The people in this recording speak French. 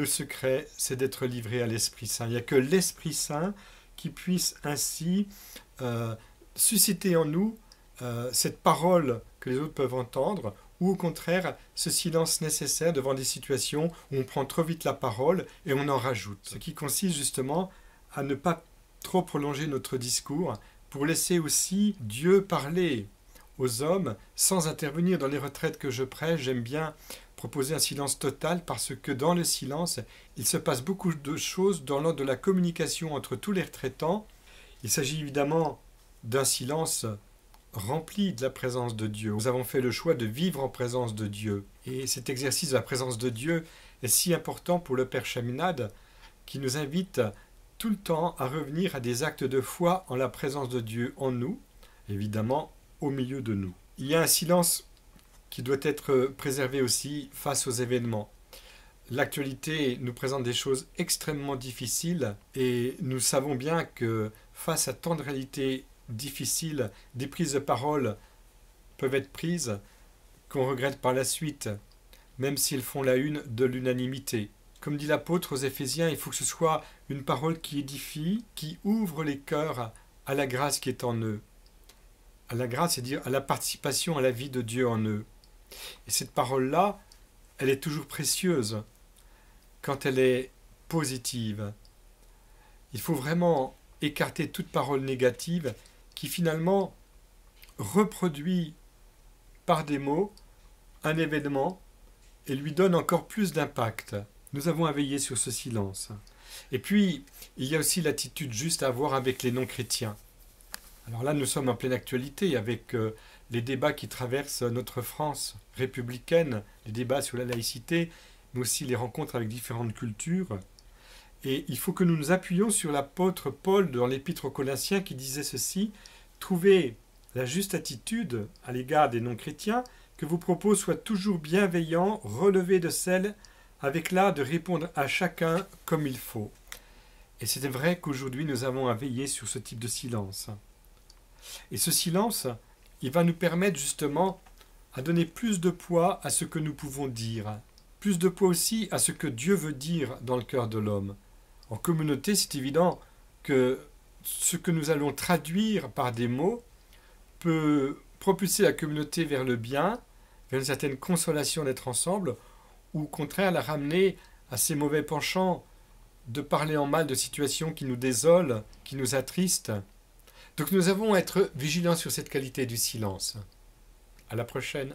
le secret, c'est d'être livré à l'Esprit Saint. Il n'y a que l'Esprit Saint qui puisse ainsi euh, susciter en nous euh, cette parole que les autres peuvent entendre, ou au contraire, ce silence nécessaire devant des situations où on prend trop vite la parole et on en rajoute. Ce qui consiste justement à ne pas trop prolonger notre discours pour laisser aussi Dieu parler aux hommes sans intervenir dans les retraites que je prêche. J'aime bien proposer un silence total parce que dans le silence, il se passe beaucoup de choses dans l'ordre de la communication entre tous les retraitants. Il s'agit évidemment d'un silence rempli de la présence de Dieu. Nous avons fait le choix de vivre en présence de Dieu. Et cet exercice de la présence de Dieu est si important pour le Père Chaminade qui nous invite tout le temps à revenir à des actes de foi en la présence de Dieu en nous, évidemment au milieu de nous. Il y a un silence qui doit être préservé aussi face aux événements. L'actualité nous présente des choses extrêmement difficiles et nous savons bien que face à tant de réalités difficiles, des prises de parole peuvent être prises qu'on regrette par la suite, même s'ils font la une de l'unanimité. Comme dit l'apôtre aux Éphésiens, il faut que ce soit une parole qui édifie, qui ouvre les cœurs à la grâce qui est en eux. À la grâce, c'est-à-dire à la participation à la vie de Dieu en eux. Et cette parole-là, elle est toujours précieuse quand elle est positive. Il faut vraiment écarter toute parole négative qui finalement reproduit par des mots un événement et lui donne encore plus d'impact. Nous avons à veiller sur ce silence. Et puis, il y a aussi l'attitude juste à avoir avec les non-chrétiens. Alors là, nous sommes en pleine actualité avec euh, les débats qui traversent notre France républicaine, les débats sur la laïcité, mais aussi les rencontres avec différentes cultures. Et il faut que nous nous appuyions sur l'apôtre Paul dans l'épître aux Colossiens qui disait ceci Trouvez la juste attitude à l'égard des non-chrétiens, que vos propos soient toujours bienveillants, relevés de celle avec l'art de répondre à chacun comme il faut. Et c'est vrai qu'aujourd'hui nous avons à veiller sur ce type de silence. Et ce silence, il va nous permettre justement à donner plus de poids à ce que nous pouvons dire, plus de poids aussi à ce que Dieu veut dire dans le cœur de l'homme. En communauté, c'est évident que ce que nous allons traduire par des mots peut propulser la communauté vers le bien, vers une certaine consolation d'être ensemble, ou au contraire la ramener à ses mauvais penchants de parler en mal de situations qui nous désolent, qui nous attristent. Donc nous avons à être vigilants sur cette qualité du silence. À la prochaine.